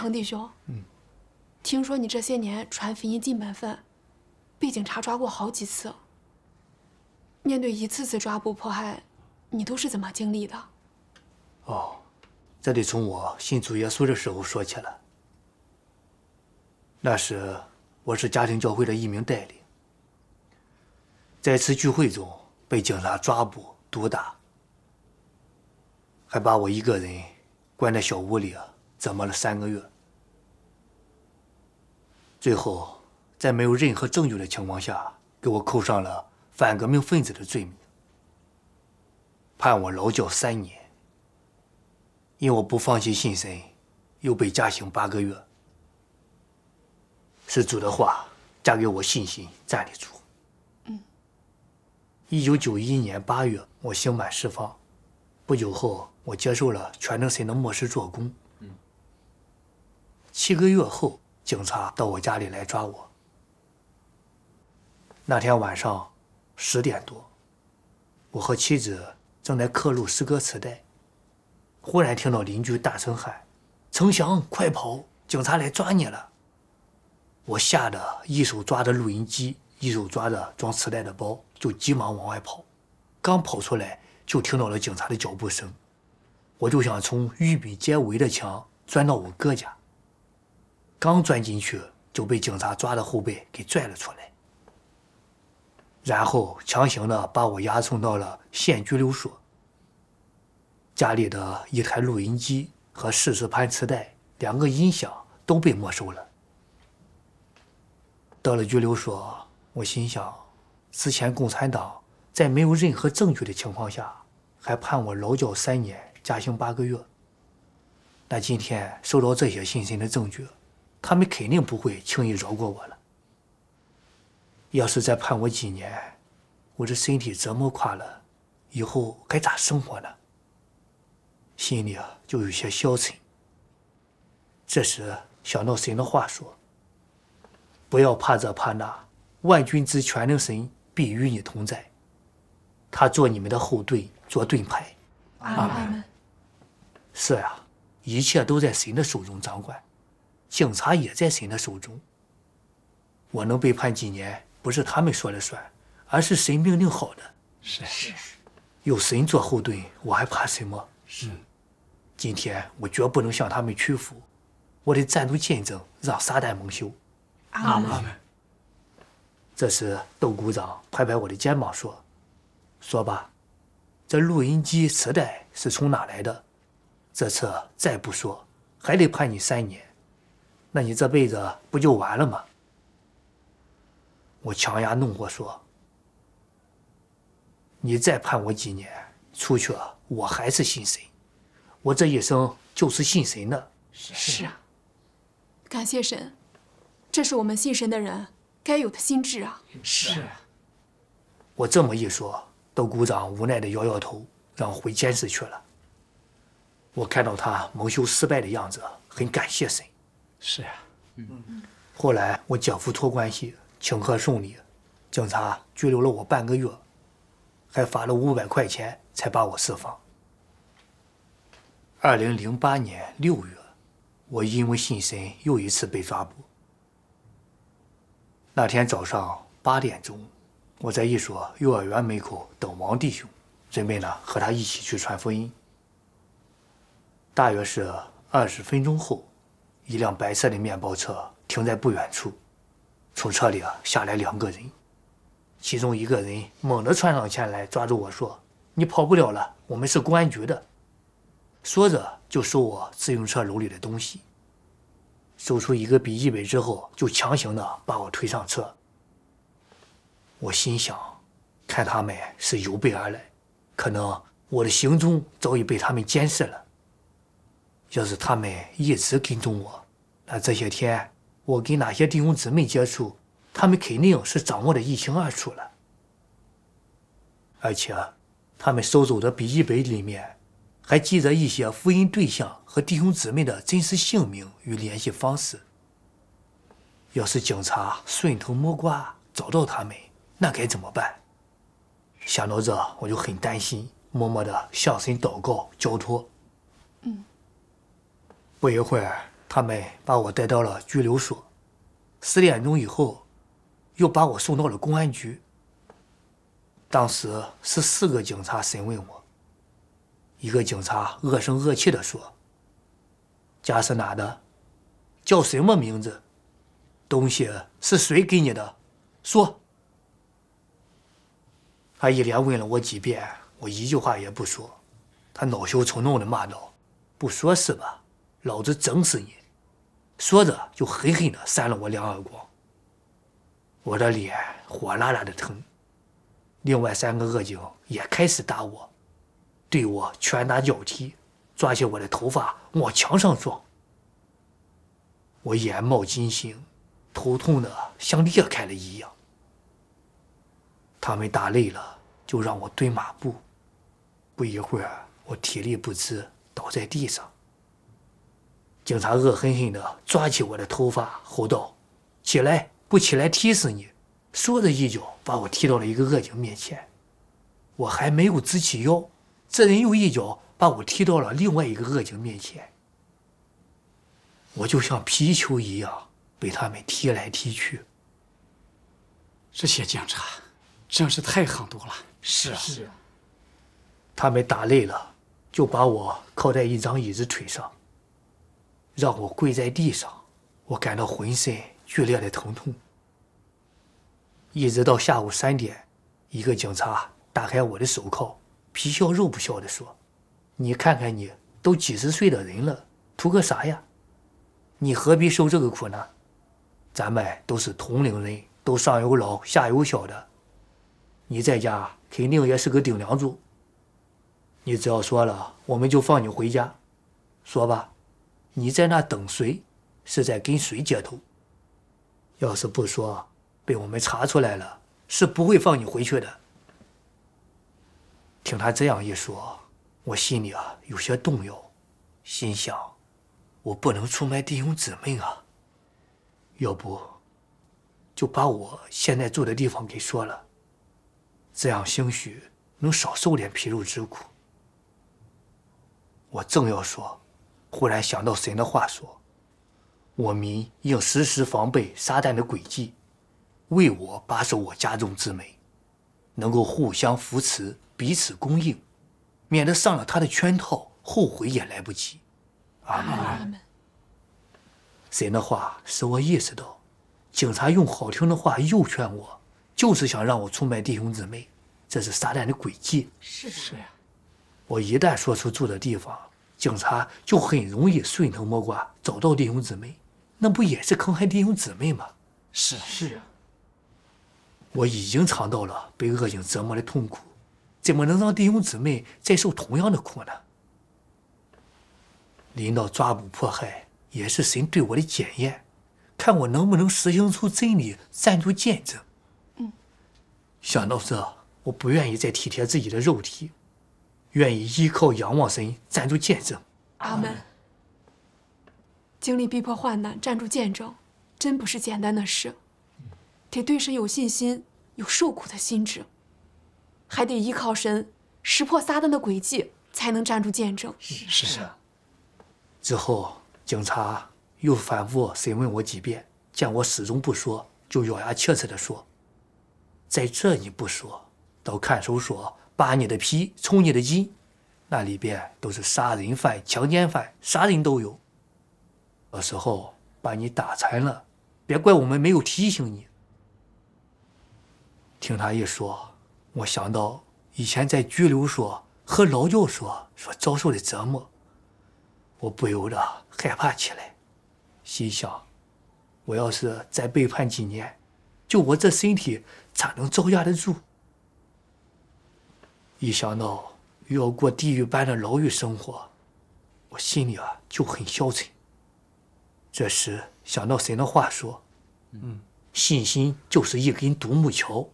程弟兄，嗯，听说你这些年传福音尽本分，被警察抓过好几次。面对一次次抓捕迫害，你都是怎么经历的？哦，这得从我信主耶稣的时候说起了。那时我是家庭教会的一名代理，在一次聚会中被警察抓捕毒打，还把我一个人关在小屋里。怎么了？三个月，最后在没有任何证据的情况下，给我扣上了反革命分子的罪名，判我劳教三年。因我不放弃信神，又被加刑八个月。是主的话加给我信心，站立住。嗯。一九九一年八月，我刑满释放，不久后，我接受了全能神的末世做工。七个月后，警察到我家里来抓我。那天晚上十点多，我和妻子正在刻录诗歌磁带，忽然听到邻居大声喊：“程祥，快跑！警察来抓你了！”我吓得一手抓着录音机，一手抓着装磁带的包，就急忙往外跑。刚跑出来，就听到了警察的脚步声，我就想从玉笔街围的墙钻到我哥家。刚钻进去就被警察抓到后背给拽了出来，然后强行的把我押送到了县拘留所。家里的一台录音机和四十盘磁带、两个音响都被没收了。到了拘留所，我心想，之前共产党在没有任何证据的情况下，还判我劳教三年、加刑八个月，那今天收到这些信息的证据。他们肯定不会轻易饶过我了。要是再判我几年，我这身体折磨垮了，以后该咋生活呢？心里啊就有些消沉。这时想到神的话说：“不要怕这怕那，万军之全能神必与你同在，他做你们的后盾，做盾牌。”阿门。是呀，一切都在神的手中掌管。警察也在神的手中。我能被判几年，不是他们说了算，而是神命令好的。是是，是，有神做后盾，我还怕什么？是。今天我绝不能向他们屈服，我得站住见证，让撒旦蒙羞。啊，我这时，窦股长拍拍我的肩膀说：“说吧，这录音机磁带是从哪来的？这次再不说，还得判你三年。”那你这辈子不就完了吗？我强压怒火说：“你再判我几年，出去我还是信神，我这一生就是信神的。”是啊，感谢神，这是我们信神的人该有的心智啊！是。我这么一说，豆鼓长无奈的摇摇头，让我回监室去了。我看到他蒙羞失败的样子，很感谢神。是啊，后来我姐夫托关系请客送礼，警察拘留了我半个月，还罚了五百块钱才把我释放。二零零八年六月，我因为信神又一次被抓捕。那天早上八点钟，我在一所幼儿园门口等王弟兄，准备呢和他一起去传福音。大约是二十分钟后。一辆白色的面包车停在不远处，从车里啊下来两个人，其中一个人猛地窜上前来，抓住我说：“你跑不了了，我们是公安局的。”说着就收我自行车楼里的东西，收出一个笔记本之后，就强行的把我推上车。我心想，看他们是有备而来，可能我的行踪早已被他们监视了。要是他们一直跟踪我，那这些天我跟哪些弟兄姊妹接触，他们肯定是掌握的一清二楚了。而且，他们收走的笔记本里面，还记着一些复印对象和弟兄姊妹的真实姓名与联系方式。要是警察顺藤摸瓜找到他们，那该怎么办？想到这，我就很担心，默默的向神祷告交托。不一会儿，他们把我带到了拘留所。十点钟以后，又把我送到了公安局。当时是四个警察审问我。一个警察恶声恶气地说：“家是哪的？叫什么名字？东西是谁给你的？说！”他一连问了我几遍，我一句话也不说。他恼羞成怒地骂道：“不说是吧？”老子整死你！说着，就狠狠地扇了我两耳光。我的脸火辣辣的疼。另外三个恶警也开始打我，对我拳打脚踢，抓起我的头发往墙上撞。我眼冒金星，头痛的像裂开了一样。他们打累了，就让我蹲马步。不一会儿，我体力不支，倒在地上。警察恶狠狠地抓起我的头发，吼道：“起来，不起来踢死你！”说着一脚把我踢到了一个恶警面前。我还没有直起腰，这人又一脚把我踢到了另外一个恶警面前。我就像皮球一样被他们踢来踢去。这些警察真是太狠毒了！是啊，是啊。他们打累了，就把我靠在一张椅子腿上。让我跪在地上，我感到浑身剧烈的疼痛。一直到下午三点，一个警察打开我的手铐，皮笑肉不笑地说：“你看看，你都几十岁的人了，图个啥呀？你何必受这个苦呢？咱们都是同龄人，都上有老下有小的，你在家肯定也是个顶梁柱。你只要说了，我们就放你回家。说吧。”你在那等谁？是在跟谁接头？要是不说，被我们查出来了，是不会放你回去的。听他这样一说，我心里啊有些动摇，心想：我不能出卖弟兄姊妹啊。要不，就把我现在住的地方给说了，这样兴许能少受点皮肉之苦。我正要说。忽然想到神的话说：“我民应时时防备撒旦的诡计，为我把守我家中之门，能够互相扶持，彼此供应，免得上了他的圈套，后悔也来不及。”阿门。神的话使我意识到，警察用好听的话诱劝我，就是想让我出卖弟兄姊妹，这是撒旦的诡计。是是呀，我一旦说出住的地方。警察就很容易顺藤摸瓜找到弟兄姊妹，那不也是坑害弟兄姊妹吗？是是啊。我已经尝到了被恶警折磨的痛苦，怎么能让弟兄姊妹再受同样的苦呢？临到抓捕迫害，也是神对我的检验，看我能不能实行出真理，站住见证。嗯。想到这，我不愿意再体贴自己的肉体。愿意依靠仰望神，站住见证。阿门。经历逼迫患难，站住见证，真不是简单的事，得对神有信心，有受苦的心智，还得依靠神识破撒旦的诡计，才能站住见证。是是。之后警察又反复审问我几遍，见我始终不说，就咬牙切齿地说：“在这你不说，到看守所。”扒你的皮，抽你的筋，那里边都是杀人犯、强奸犯，啥人都有。到时候把你打残了，别怪我们没有提醒你。听他一说，我想到以前在拘留所和劳教所所遭受的折磨，我不由得害怕起来，心想：我要是再被判几年，就我这身体，咋能招架得住？一想到又要过地狱般的牢狱生活，我心里啊就很消沉。这时想到神的话说：“嗯，信心就是一根独木桥，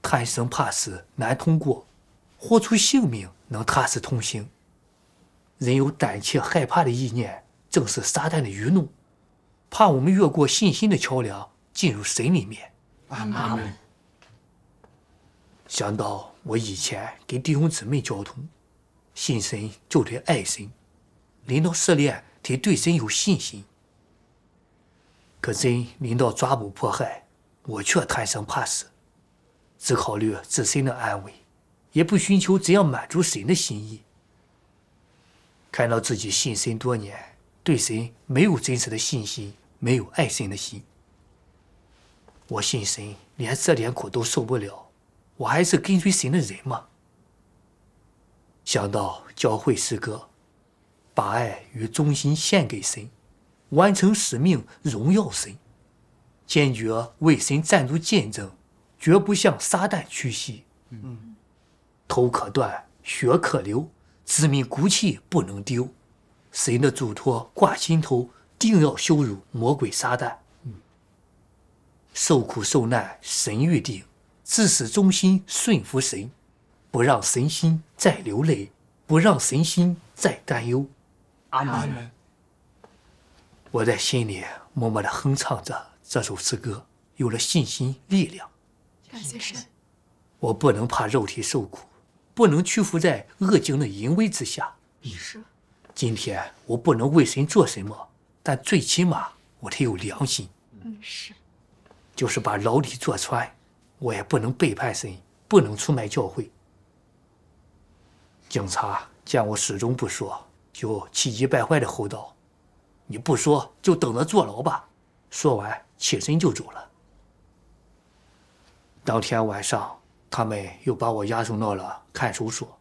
贪生怕死难通过，豁出性命能踏实通行。人有胆怯害怕的意念，正是撒旦的愚弄，怕我们越过信心的桥梁进入神里面。”阿妈想到。我以前跟弟兄姊妹交通，信神就得爱神，临到试炼得对神有信心。可真临到抓捕迫害，我却贪生怕死，只考虑自身的安危，也不寻求怎样满足神的心意。看到自己信神多年，对神没有真实的信心，没有爱神的心，我信神连这点苦都受不了。我还是跟随神的人吗？想到教会诗歌，把爱与忠心献给神，完成使命，荣耀神，坚决为神站住见证，绝不向撒旦屈膝。嗯，头可断，血可流，致命骨气不能丢。神的嘱托挂心头，定要羞辱魔鬼撒旦。嗯，受苦受难，神预定。致使忠心顺服神，不让神心再流泪，不让神心再担忧。阿门。我在心里默默的哼唱着这首诗歌，有了信心力量。感谢神。我不能怕肉体受苦，不能屈服在恶精的淫威之下。你是。今天我不能为神做什么，但最起码我得有良心。嗯，是。就是把牢底坐穿。我也不能背叛神，不能出卖教会。警察见我始终不说，就气急败坏的吼道：“你不说就等着坐牢吧！”说完起身就走了。当天晚上，他们又把我押送到了看守所。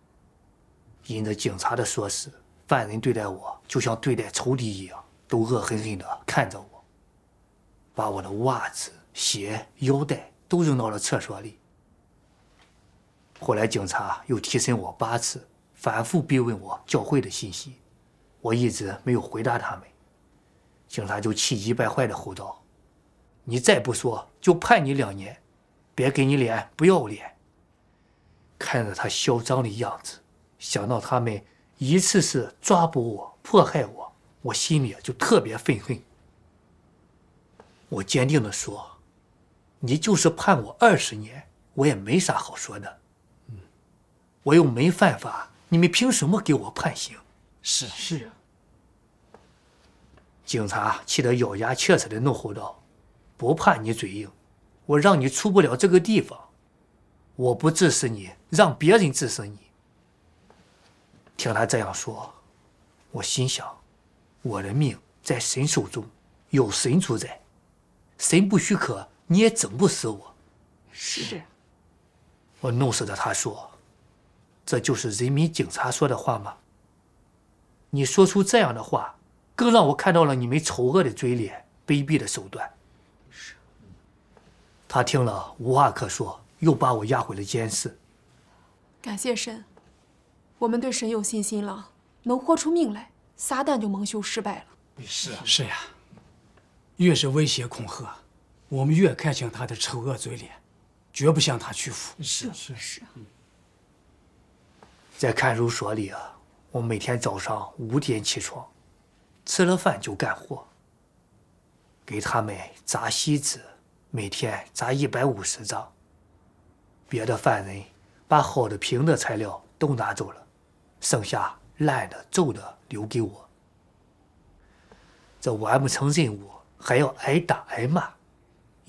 因着警察的说使，犯人对待我就像对待仇敌一样，都恶狠狠地看着我，把我的袜子、鞋、腰带。都扔到了厕所里。后来警察又提审我八次，反复逼问我教会的信息，我一直没有回答他们。警察就气急败坏的吼道：“你再不说，就判你两年！别给你脸，不要脸！”看着他嚣张的样子，想到他们一次次抓捕我、迫害我，我心里就特别愤恨。我坚定地说。你就是判我二十年，我也没啥好说的。嗯，我又没犯法，你们凭什么给我判刑？是是。警察气得咬牙切齿的怒吼道：“不怕你嘴硬，我让你出不了这个地方。我不治死你，让别人治死你。”听他这样说，我心想：我的命在神手中，有神主宰，神不许可。你也整不死我，是。我弄死的。他说：“这就是人民警察说的话吗？”你说出这样的话，更让我看到了你们丑恶的嘴脸、卑鄙的手段。是。他听了无话可说，又把我押回了监室。感谢神，我们对神有信心了，能豁出命来，撒旦就蒙羞失败了。是啊，是呀，越是威胁恐吓。我们越看清他的丑恶嘴脸，绝不向他屈服。是是是。在看守所里啊，我每天早上五点起床，吃了饭就干活，给他们扎锡纸，每天扎一百五十张。别的犯人把好的平的材料都拿走了，剩下烂的皱的留给我。这完不成任务，还要挨打挨骂。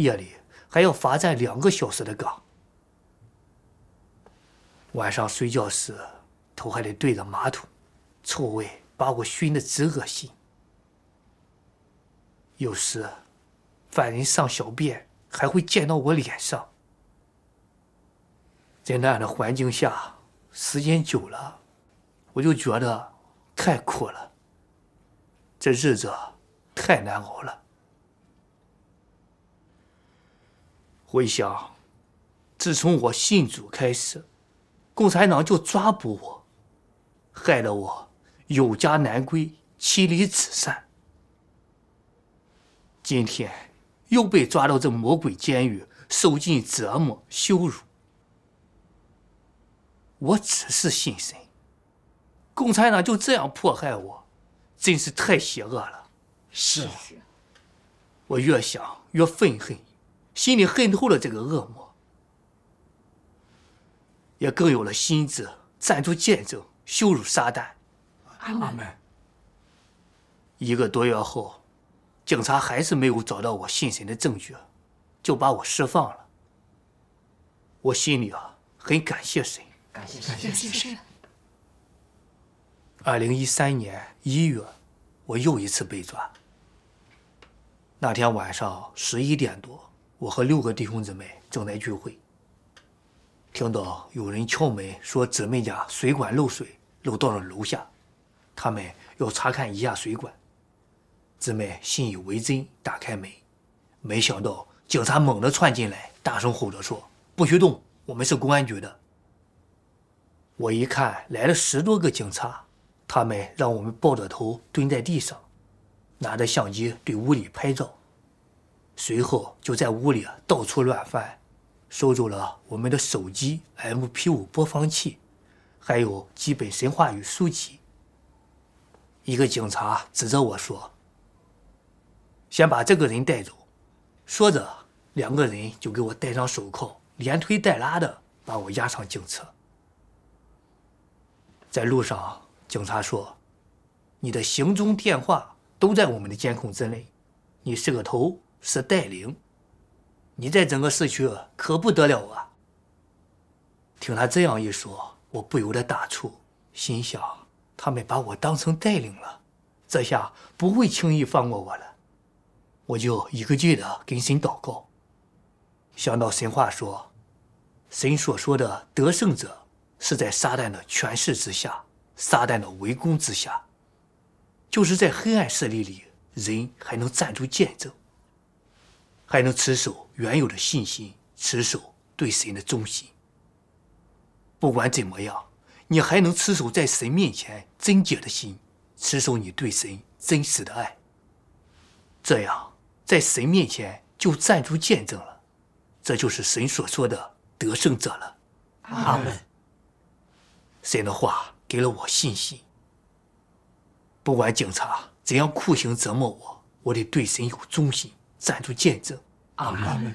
夜里还要罚站两个小时的岗，晚上睡觉时头还得对着马桶，臭味把我熏得直恶心。有时犯人上小便还会溅到我脸上，在那样的环境下，时间久了，我就觉得太苦了，这日子太难熬了。回想，自从我信主开始，共产党就抓捕我，害得我有家难归，妻离子散。今天又被抓到这魔鬼监狱，受尽折磨羞辱。我只是信神，共产党就这样迫害我，真是太邪恶了。是啊，我越想越愤恨。心里恨透了这个恶魔，也更有了心智，站出见证，羞辱撒旦。阿门。一个多月后，警察还是没有找到我信神的证据，就把我释放了。我心里啊，很感谢神，感谢神，感谢神。二零一三年一月，我又一次被抓。那天晚上十一点多。我和六个弟兄姊妹正在聚会，听到有人敲门说：“姊妹家水管漏水，漏到了楼下，他们要查看一下水管。”姊妹信以为真，打开门，没想到警察猛地窜进来，大声吼着说：“不许动，我们是公安局的。”我一看来了十多个警察，他们让我们抱着头蹲在地上，拿着相机对屋里拍照。随后就在屋里到处乱翻，收走了我们的手机、M P 五播放器，还有几本神话与书籍。一个警察指着我说：“先把这个人带走。”说着，两个人就给我戴上手铐，连推带拉的把我押上警车。在路上，警察说：“你的行踪电话都在我们的监控之内，你是个头。”是带领，你在整个市区可不得了啊！听他这样一说，我不由得大怵，心想：他们把我当成带领了，这下不会轻易放过我了。我就一个劲的跟神祷告。想到神话说，神所说的得胜者是在撒旦的权势之下、撒旦的围攻之下，就是在黑暗势力里，人还能站住见证。还能持守原有的信心，持守对神的忠心。不管怎么样，你还能持守在神面前贞洁的心，持守你对神真实的爱。这样，在神面前就站住见证了。这就是神所说的得胜者了。阿门。神的话给了我信心。不管警察怎样酷刑折磨我，我得对神有忠心。站出见证，阿满。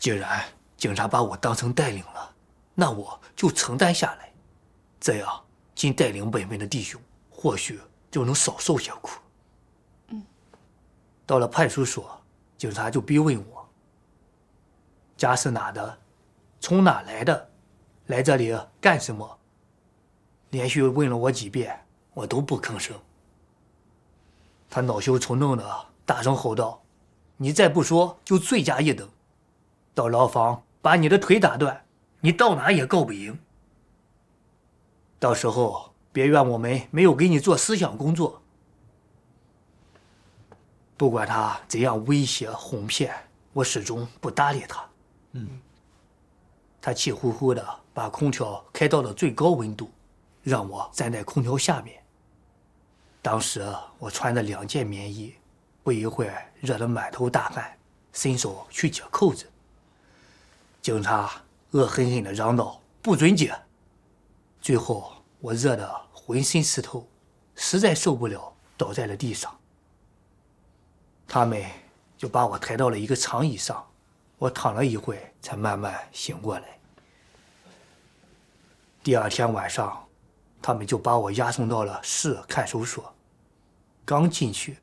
既然警察把我当成带领了，那我就承担下来。这样，尽带领本分的弟兄，或许就能少受些苦。嗯。到了派出所，警察就逼问我：家是哪的？从哪来的？来这里干什么？连续问了我几遍，我都不吭声。他恼羞成怒的大声吼道。你再不说，就罪加一等，到牢房把你的腿打断，你到哪也告不赢。到时候别怨我们没有给你做思想工作。不管他怎样威胁哄骗，我始终不搭理他。嗯。他气呼呼的把空调开到了最高温度，让我站在空调下面。当时我穿着两件棉衣，不一会儿。惹得满头大汗，伸手去解扣子。警察恶狠狠的嚷道：“不准解！”最后我热得浑身湿透，实在受不了，倒在了地上。他们就把我抬到了一个长椅上，我躺了一会，才慢慢醒过来。第二天晚上，他们就把我押送到了市看守所。刚进去，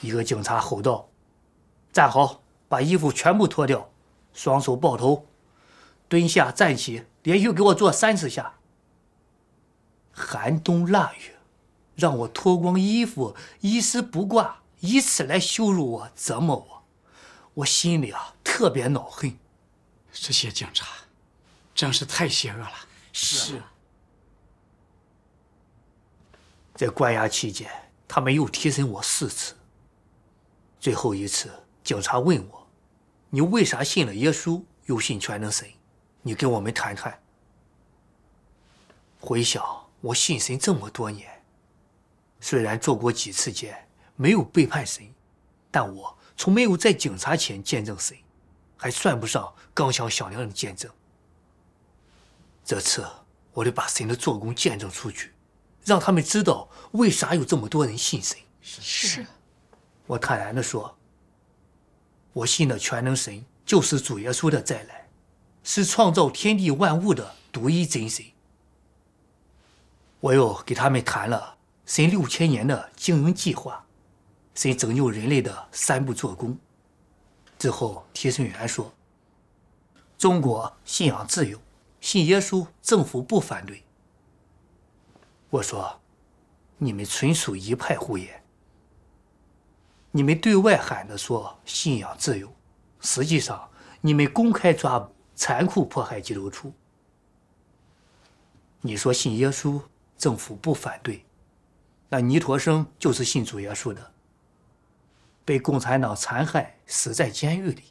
一个警察吼道。站好，把衣服全部脱掉，双手抱头，蹲下，站起，连续给我做三十下。寒冬腊月，让我脱光衣服，一丝不挂，以此来羞辱我、折磨我，我心里啊特别恼恨。这些警察，真是太邪恶了。是。在关押期间，他们又提审我四次，最后一次。警察问我：“你为啥信了耶稣又信全能神？你跟我们谈谈。”回想我信神这么多年，虽然做过几次奸，没有背叛神，但我从没有在警察前见证神，还算不上刚强响亮的见证。这次我得把神的做工见证出去，让他们知道为啥有这么多人信神。是，我坦然地说。我信的全能神就是主耶稣的再来，是创造天地万物的独一真神。我又给他们谈了神六千年的经营计划，神拯救人类的三步做工。之后，提审员说：“中国信仰自由，信耶稣，政府不反对。”我说：“你们纯属一派胡言。”你们对外喊着说信仰自由，实际上你们公开抓捕、残酷迫害基督徒。你说信耶稣，政府不反对，那尼陀生就是信主耶稣的，被共产党残害，死在监狱里。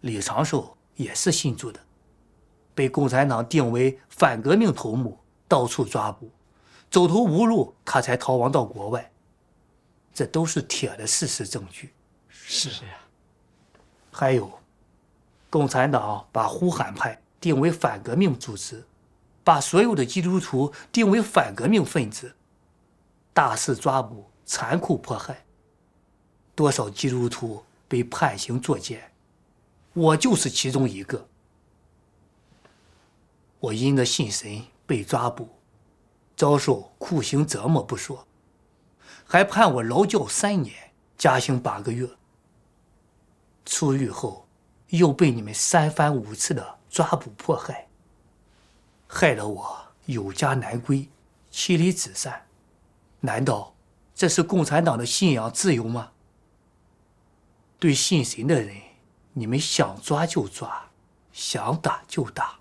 李长寿也是信主的，被共产党定为反革命头目，到处抓捕，走投无路，他才逃亡到国外。这都是铁的事实证据，是呀。还有，共产党把呼喊派定为反革命组织，把所有的基督徒定为反革命分子，大肆抓捕，残酷迫害，多少基督徒被判刑坐监，我就是其中一个。我因着信神被抓捕，遭受酷刑折磨不说。还判我劳教三年，加刑八个月。出狱后，又被你们三番五次的抓捕迫害，害得我有家难归，妻离子散。难道这是共产党的信仰自由吗？对信神的人，你们想抓就抓，想打就打，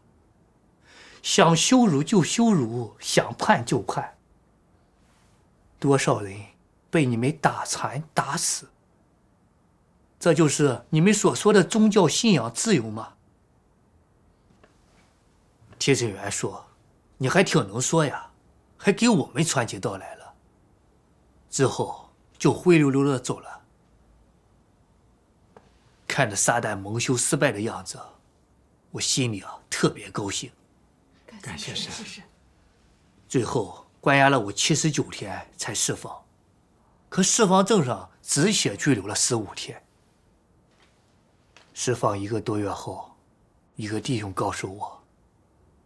想羞辱就羞辱，想判就判。多少人？被你们打残、打死，这就是你们所说的宗教信仰自由吗？庭审员说：“你还挺能说呀，还给我们传起道来了。”之后就灰溜溜的走了。看着撒旦蒙羞失败的样子，我心里啊特别高兴。感谢神。最后关押了我七十九天才释放。可释放证上只写拘留了十五天。释放一个多月后，一个弟兄告诉我，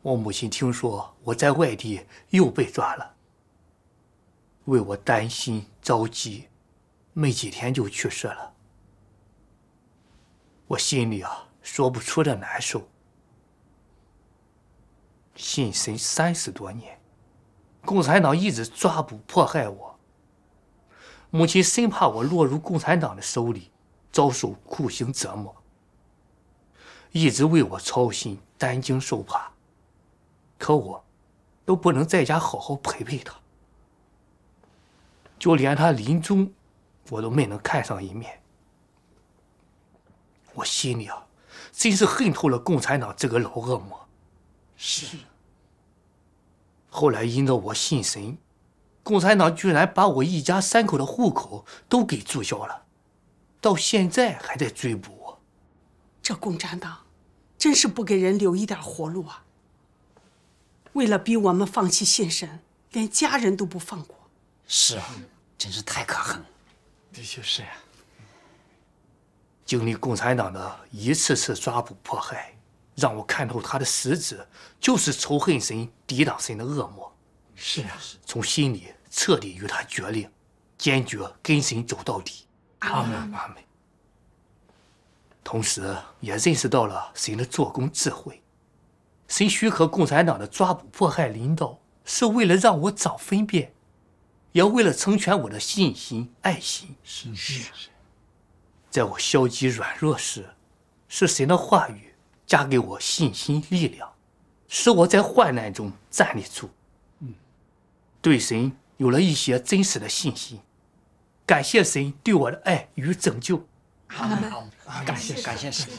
我母亲听说我在外地又被抓了，为我担心着急，没几天就去世了。我心里啊说不出的难受。信神三十多年，共产党一直抓捕迫害我。母亲生怕我落入共产党的手里，遭受酷刑折磨，一直为我操心、担惊受怕。可我，都不能在家好好陪陪她，就连她临终，我都没能看上一面。我心里啊，真是恨透了共产党这个老恶魔。是。后来因着我信神。共产党居然把我一家三口的户口都给注销了，到现在还在追捕我。这共产党真是不给人留一点活路啊！为了逼我们放弃献身，连家人都不放过。是啊，真是太可恨了。的确，是啊。经历共产党的一次次抓捕迫害，让我看透他的实质就是仇恨神、抵挡神的恶魔。是啊，从心里。彻底与他决裂，坚决跟神走到底。阿门阿门。同时，也认识到了神的做工智慧。神许可共产党的抓捕迫害领导，是为了让我长分辨，也为了成全我的信心爱心。是是。在我消极软弱时，是神的话语加给我信心力量，使我在患难中站立住。对神。有了一些真实的信心，感谢神对我的爱与拯救。好，感谢，感谢神。